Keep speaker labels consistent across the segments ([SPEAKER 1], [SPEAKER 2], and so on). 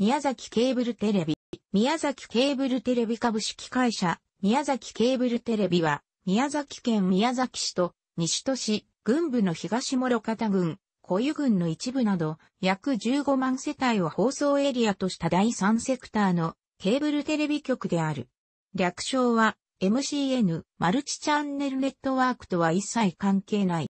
[SPEAKER 1] 宮崎ケーブルテレビ、宮崎ケーブルテレビ株式会社、宮崎ケーブルテレビは、宮崎県宮崎市と西都市、軍部の東諸方郡、小湯郡の一部など、約15万世帯を放送エリアとした第3セクターのケーブルテレビ局である。略称は MCN、マルチチャンネルネットワークとは一切関係ない。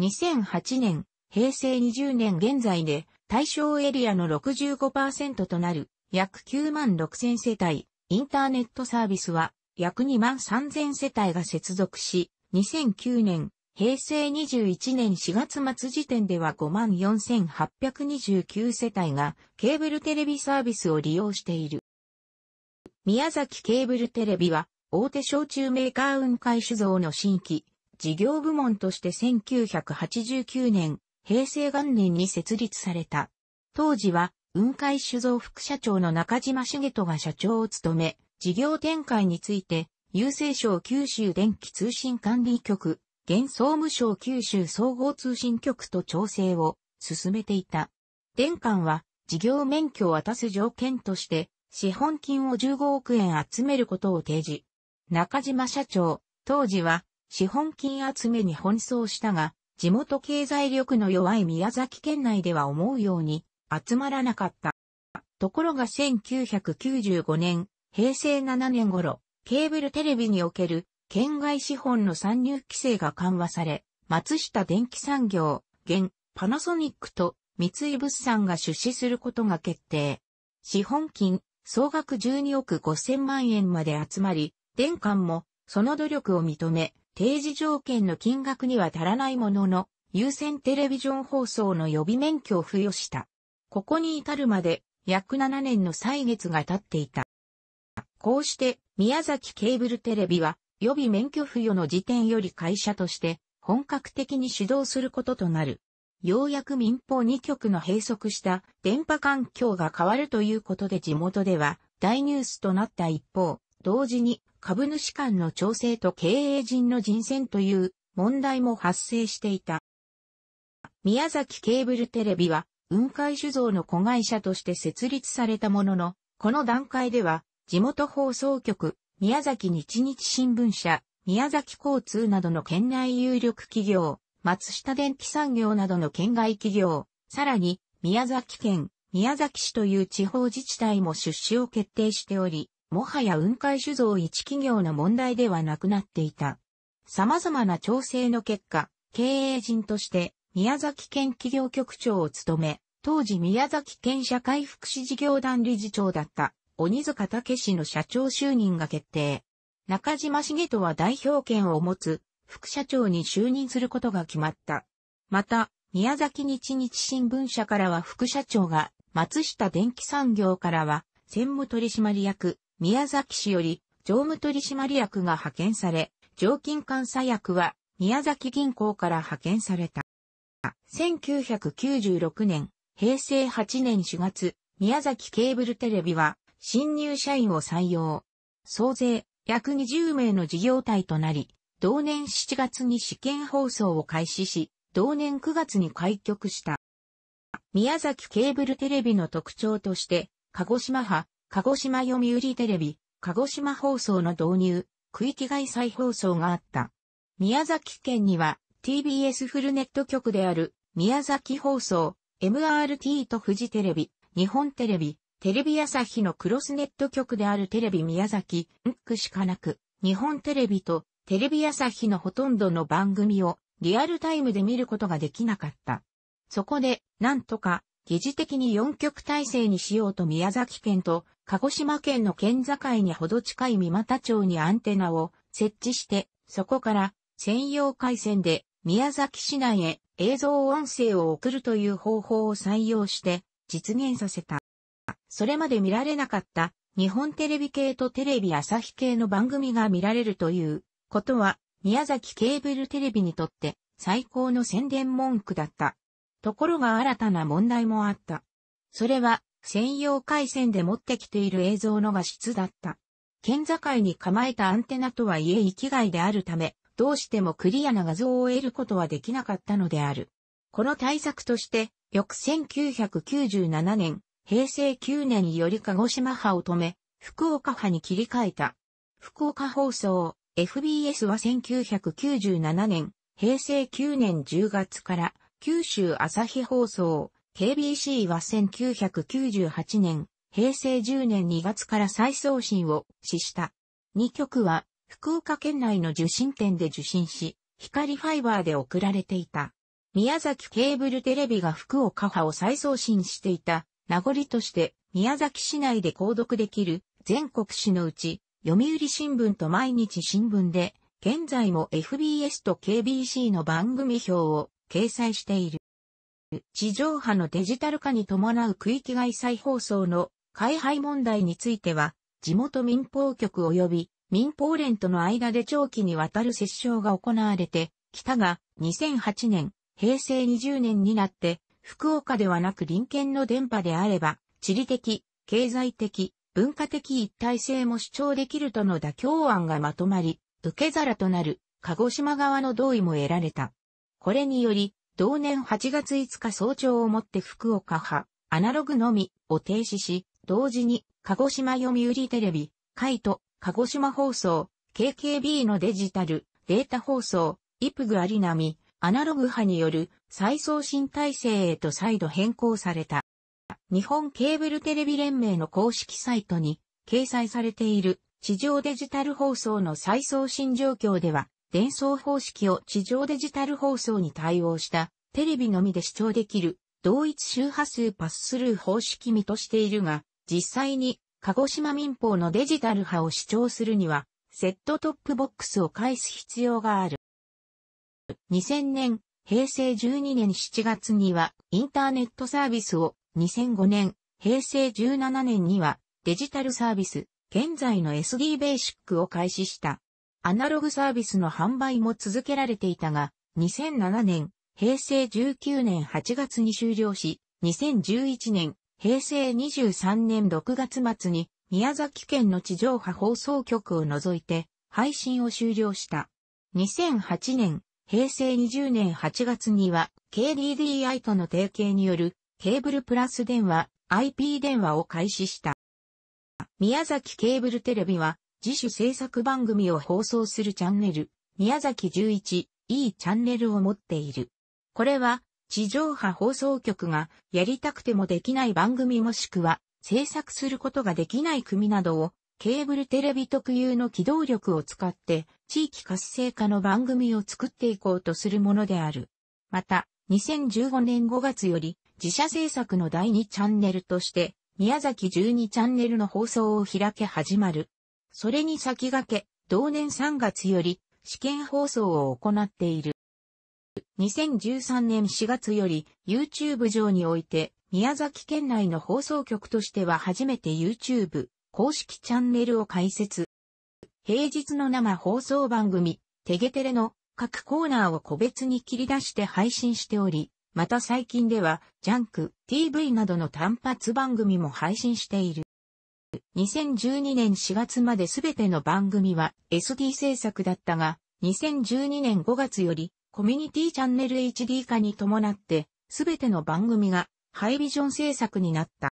[SPEAKER 1] 2008年、平成20年現在で対象エリアの65%となる約9万6000世帯、インターネットサービスは約2万3000世帯が接続し、2009年、平成21年4月末時点では5万4829世帯がケーブルテレビサービスを利用している。宮崎ケーブルテレビは大手小中メーカー運会酒造の新規事業部門として1989年平成元年に設立された。当時は、雲海酒造副社長の中島茂人が社長を務め、事業展開について、郵政省九州電気通信管理局、現総務省九州総合通信局と調整を進めていた。電管は事業免許を渡す条件として資本金を15億円集めることを提示。中島社長、当時は資本金集めに奔走したが、地元経済力の弱い宮崎県内では思うように集まらなかった。ところが1995年、平成7年頃、ケーブルテレビにおける県外資本の参入規制が緩和され、松下電気産業、現、パナソニックと三井物産が出資することが決定。資本金、総額12億5000万円まで集まり、電管もその努力を認め、提示条件の金額には足らないものの、優先テレビジョン放送の予備免許を付与した。ここに至るまで約7年の歳月が経っていた。こうして宮崎ケーブルテレビは予備免許付与の時点より会社として本格的に主導することとなる。ようやく民放2局の閉塞した電波環境が変わるということで地元では大ニュースとなった一方、同時に株主間の調整と経営陣の人選という問題も発生していた。宮崎ケーブルテレビは、雲海酒造の子会社として設立されたものの、この段階では、地元放送局、宮崎日日新聞社、宮崎交通などの県内有力企業、松下電機産業などの県外企業、さらに、宮崎県、宮崎市という地方自治体も出資を決定しており、もはや雲海酒造一企業の問題ではなくなっていた。様々な調整の結果、経営陣として宮崎県企業局長を務め、当時宮崎県社会福祉事業団理事長だった鬼塚武氏の社長就任が決定。中島茂人は代表権を持つ副社長に就任することが決まった。また、宮崎日日新聞社からは副社長が、松下電気産業からは、専務取締役、宮崎市より常務取締役が派遣され、常勤監査役は宮崎銀行から派遣された。1996年、平成8年4月、宮崎ケーブルテレビは新入社員を採用。総勢約20名の事業体となり、同年7月に試験放送を開始し、同年9月に開局した。宮崎ケーブルテレビの特徴として、鹿児島派、鹿児島読売テレビ、鹿児島放送の導入、区域外再放送があった。宮崎県には TBS フルネット局である宮崎放送、MRT とフジテレビ、日本テレビ、テレビ朝日のクロスネット局であるテレビ宮崎、んくしかなく、日本テレビとテレビ朝日のほとんどの番組をリアルタイムで見ることができなかった。そこで、なんとか疑似的に4極体制にしようと宮崎県と鹿児島県の県境にほど近い三股町にアンテナを設置して、そこから専用回線で宮崎市内へ映像音声を送るという方法を採用して実現させた。それまで見られなかった日本テレビ系とテレビ朝日系の番組が見られるということは宮崎ケーブルテレビにとって最高の宣伝文句だった。ところが新たな問題もあった。それは、専用回線で持ってきている映像の画質だった。県境に構えたアンテナとはいえ生きがいであるため、どうしてもクリアな画像を得ることはできなかったのである。この対策として、翌1997年、平成9年より鹿児島派を止め、福岡派に切り替えた。福岡放送、FBS は1997年、平成9年10月から九州朝日放送、KBC は1998年、平成10年2月から再送信を死した。2曲は、福岡県内の受信店で受信し、光ファイバーで送られていた。宮崎ケーブルテレビが福岡派を再送信していた名残として、宮崎市内で購読できる全国紙のうち、読売新聞と毎日新聞で、現在も FBS と KBC の番組表を掲載している。地上波のデジタル化に伴う区域外再放送の開廃問題については、地元民放局及び民放連との間で長期にわたる折衝が行われて、きたが2008年、平成20年になって、福岡ではなく隣県の電波であれば、地理的、経済的、文化的一体性も主張できるとの妥協案がまとまり、受け皿となる鹿児島側の同意も得られた。これにより、同年8月5日早朝をもって福岡派、アナログのみを停止し、同時に、鹿児島読売テレビ、カイト、鹿児島放送、KKB のデジタル、データ放送、イプグアリナミ、アナログ派による再送信体制へと再度変更された。日本ケーブルテレビ連盟の公式サイトに掲載されている地上デジタル放送の再送信状況では、伝送方式を地上デジタル放送に対応したテレビのみで視聴できる同一周波数パススルー方式見としているが、実際に鹿児島民放のデジタル派を視聴するには、セットトップボックスを返す必要がある。2000年、平成12年7月にはインターネットサービスを、2005年、平成17年にはデジタルサービス、現在の SD ベーシックを開始した。アナログサービスの販売も続けられていたが、2007年、平成19年8月に終了し、2011年、平成23年6月末に、宮崎県の地上波放送局を除いて、配信を終了した。2008年、平成20年8月には、KDDI との提携による、ケーブルプラス電話、IP 電話を開始した。宮崎ケーブルテレビは、自主制作番組を放送するチャンネル、宮崎11、いいチャンネルを持っている。これは、地上波放送局がやりたくてもできない番組もしくは制作することができない組などをケーブルテレビ特有の機動力を使って地域活性化の番組を作っていこうとするものである。また、2015年5月より自社制作の第2チャンネルとして宮崎12チャンネルの放送を開け始まる。それに先駆け、同年3月より試験放送を行っている。2013年4月より YouTube 上において宮崎県内の放送局としては初めて YouTube 公式チャンネルを開設。平日の生放送番組テゲテレの各コーナーを個別に切り出して配信しており、また最近ではジャンク TV などの単発番組も配信している。2012年4月まですべての番組は SD 制作だったが、2012年5月よりコミュニティチャンネル HD 化に伴って、すべての番組がハイビジョン制作になった。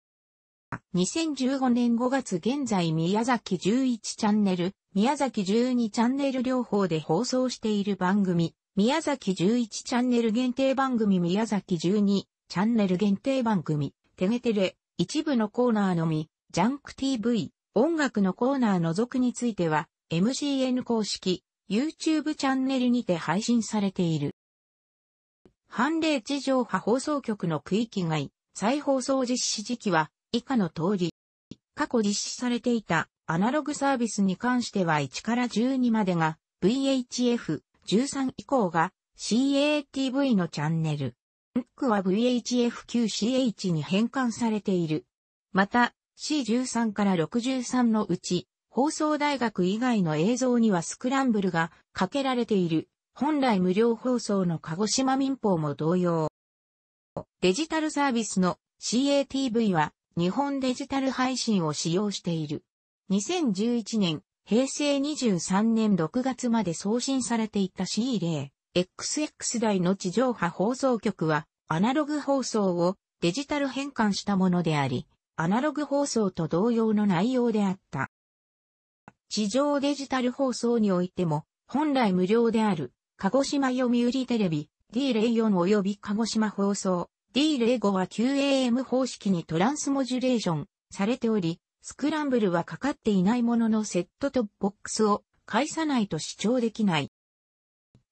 [SPEAKER 1] 2015年5月現在宮崎11チャンネル、宮崎12チャンネル両方で放送している番組、宮崎11チャンネル限定番組宮崎12チャンネル限定番組、テゲテレ、一部のコーナーのみ、ジャンク TV 音楽のコーナーのくについては m g n 公式 YouTube チャンネルにて配信されている。判例地上波放送局の区域外再放送実施時期は以下の通り。過去実施されていたアナログサービスに関しては1から12までが VHF13 以降が CATV のチャンネル。N ックは VHF9CH に変換されている。また、C13 から63のうち、放送大学以外の映像にはスクランブルがかけられている。本来無料放送の鹿児島民放も同様。デジタルサービスの CATV は日本デジタル配信を使用している。2011年、平成23年6月まで送信されていた C0、XX 台の地上波放送局はアナログ放送をデジタル変換したものであり、アナログ放送と同様の内容であった。地上デジタル放送においても、本来無料である、鹿児島読売テレビ D04 及び鹿児島放送 D05 は QAM 方式にトランスモジュレーションされており、スクランブルはかかっていないもののセットとボックスを返さないと視聴できない。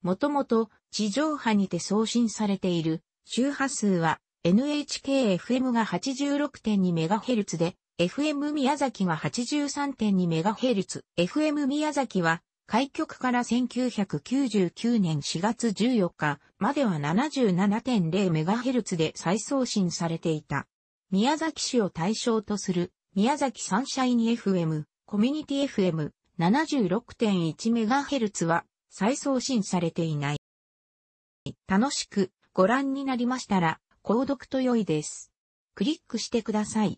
[SPEAKER 1] もともと地上波にて送信されている周波数は NHKFM が 86.2MHz で、FM 宮崎が 83.2MHz。FM 宮崎は、開局から1999年4月14日までは 77.0MHz で再送信されていた。宮崎市を対象とする、宮崎サンシャイン FM、コミュニティ FM、76.1MHz は再送信されていない。楽しくご覧になりましたら、購読と良いです。クリックしてください。